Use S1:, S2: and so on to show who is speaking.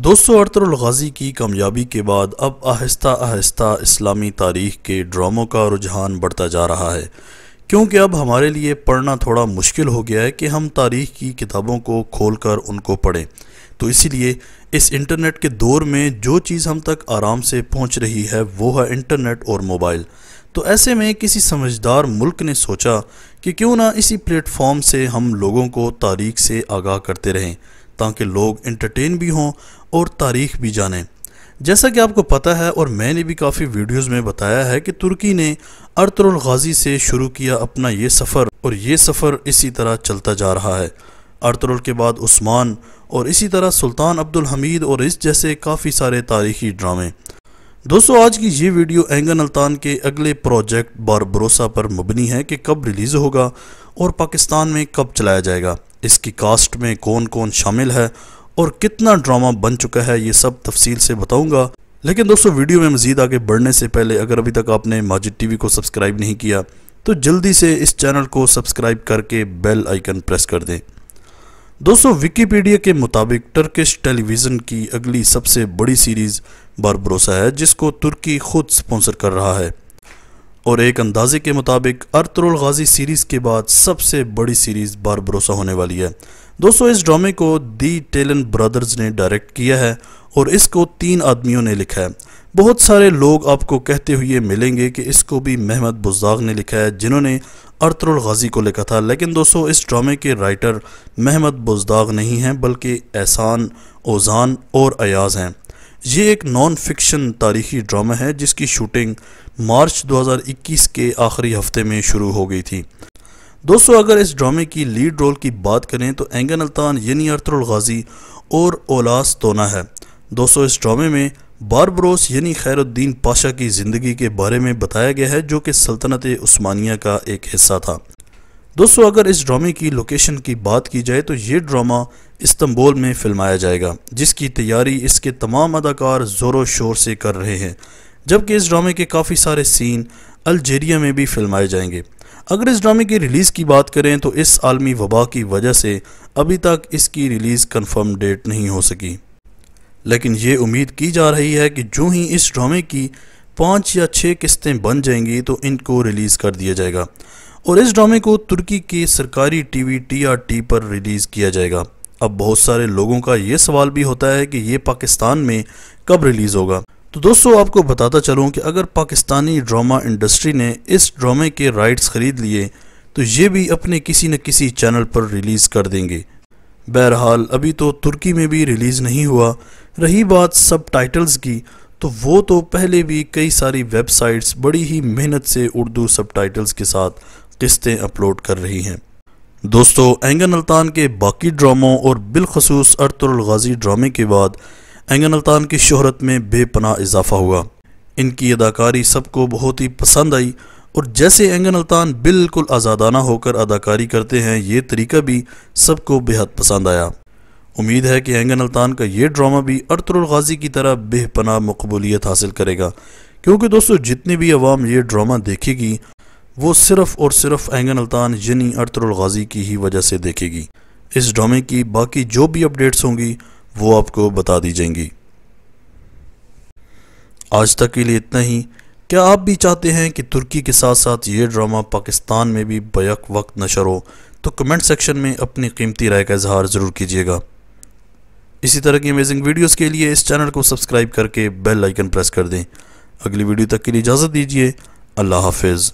S1: दोस्तों अरतरलगाजी की कामयाबी के बाद अब आहिस्ता आहिस्ता इस्लामी तारीख के ड्रामों का रुझान बढ़ता जा रहा है क्योंकि अब हमारे लिए पढ़ना थोड़ा मुश्किल हो गया है कि हम तारीख की किताबों को खोलकर उनको पढ़ें तो इसीलिए इस इंटरनेट के दौर में जो चीज़ हम तक आराम से पहुँच रही है वो है इंटरनेट और मोबाइल तो ऐसे में किसी समझदार मुल्क ने सोचा कि क्यों ना इसी प्लेटफॉर्म से हम लोगों को तारीख से आगाह करते रहें ताकि लोग इंटरटेन भी हों और तारीख भी जानें जैसा कि आपको पता है और मैंने भी काफ़ी वीडियोस में बताया है कि तुर्की ने अरतरुल गाजी से शुरू किया अपना ये सफ़र और ये सफ़र इसी तरह चलता जा रहा है अरतरुल के बाद उस्मान और इसी तरह सुल्तान अब्दुल हमीद और इस जैसे काफ़ी सारे तारीखी ड्रामे दोस्तों आज की ये वीडियो एंगन अल्तान के अगले प्रोजेक्ट बार भरोसा पर मबनी है कि कब रिलीज़ होगा और पाकिस्तान में कब चलाया जाएगा इसकी कास्ट में कौन कौन शामिल है और कितना ड्रामा बन चुका है ये सब तफसील से बताऊंगा लेकिन दोस्तों वीडियो में मज़ीद आगे बढ़ने से पहले अगर अभी तक आपने माजिद टीवी को सब्सक्राइब नहीं किया तो जल्दी से इस चैनल को सब्सक्राइब करके बेल आइकन प्रेस कर दें दोस्तों विकीपीडिया के मुताबिक टर्किश टेलीविज़न की अगली सबसे बड़ी सीरीज़ बारबरोसा है जिसको तुर्की खुद स्पॉन्सर कर रहा है और एक अंदाजे के मुताबिक अरतरुल गाजी सीरीज़ के बाद सबसे बड़ी सीरीज़ बारबरोसा होने वाली है दोस्तों इस ड्रामे को दी टेलन ब्रदर्स ने डायरेक्ट किया है और इसको तीन आदमियों ने लिखा है बहुत सारे लोग आपको कहते हुए मिलेंगे कि इसको भी महमद बुजाग ने लिखा है जिन्होंने अर्तरुल गाजी को लिखा था लेकिन दोस्तों इस ड्रामे के राइटर महमद बुजदाग नहीं हैं बल्कि एहसान ओजान और अयाज हैं ये एक नॉन फिक्शन तारीखी ड्रामा है जिसकी शूटिंग मार्च 2021 के आखिरी हफ्ते में शुरू हो गई थी दोस्तों अगर इस ड्रामे की लीड रोल की बात करें तो एंगन अल्तान यानी अर्थरुल गाजी और ओलास तोना है दोस्तों इस ड्रामे में बारब्रोस यानी खैरुद्दीन पाशा की ज़िंदगी के बारे में बताया गया है जो कि सल्तनत उस्मानिया का एक हिस्सा था दोस्तों अगर इस ड्रामे की लोकेशन की बात की जाए तो ये ड्रामा इस्तंबुल में फिल्माया जाएगा जिसकी तैयारी इसके तमाम अदाकार ज़ोरों शोर से कर रहे हैं जबकि इस ड्रामे के काफ़ी सारे सीन अल्जेरिया में भी फिल्माए जाएंगे अगर इस ड्रामे की रिलीज़ की बात करें तो इस आलमी वबा की वजह से अभी तक इसकी रिलीज़ कन्फर्म डेट नहीं हो सकी लेकिन ये उम्मीद की जा रही है कि जो ही इस ड्रामे की पाँच या छः किस्तें बन जाएंगी तो इनको रिलीज़ कर दिया जाएगा और इस ड्रामे को तुर्की के सरकारी टीवी टीआरटी पर रिलीज़ किया जाएगा अब बहुत सारे लोगों का ये सवाल भी होता है कि ये पाकिस्तान में कब रिलीज़ होगा तो दोस्तों आपको बताता चलूँ कि अगर पाकिस्तानी ड्रामा इंडस्ट्री ने इस ड्रामे के राइट्स ख़रीद लिए तो ये भी अपने किसी न किसी चैनल पर रिलीज़ कर देंगे बहरहाल अभी तो तुर्की में भी रिलीज़ नहीं हुआ रही बात सब टाइटल्स की तो वो तो पहले भी कई सारी वेबसाइट्स बड़ी ही मेहनत से उर्दू सब टाइटल्स के साथ किस्तें अपलोड कर रही हैं दोस्तों एंगन अल्तान के बाकी ड्रामों और बिलखसूस अरतुल गाजी ड्रामे के बाद एंगन अल्तान की शहरत में बेपना इजाफा हुआ इनकी अदाकारी सबको बहुत ही पसंद आई और जैसे एंगन अल्तान बिल्कुल आज़ादाना होकर अदाकारी करते हैं ये तरीका भी सबको बेहद पसंद आया उम्मीद है कि एंगन अल्तान का ये ड्रामा भी अरतुल गाजी की तरह बेपना मकबूलियत हासिल करेगा क्योंकि दोस्तों जितनी भी आवाम ये ड्रामा देखेगी वो सिर्फ़ और सिर्फ एंगन अल्तान यानी अरतुल गाजी की ही वजह से देखेगी इस ड्रामे की बाकी जो भी अपडेट्स होंगी वो आपको बता दी जाएंगी आज तक के लिए इतना ही क्या आप भी चाहते हैं कि तुर्की के साथ साथ ये ड्रामा पाकिस्तान में भी बैक वक्त नशर हो तो कमेंट सेक्शन में अपनी कीमती राय का इजहार ज़रूर कीजिएगा इसी तरह की अमेजिंग वीडियोस के लिए इस चैनल को सब्सक्राइब करके बेल आइकन प्रेस कर दें अगली वीडियो तक के लिए इजाज़त दीजिए अल्लाह हाफिज़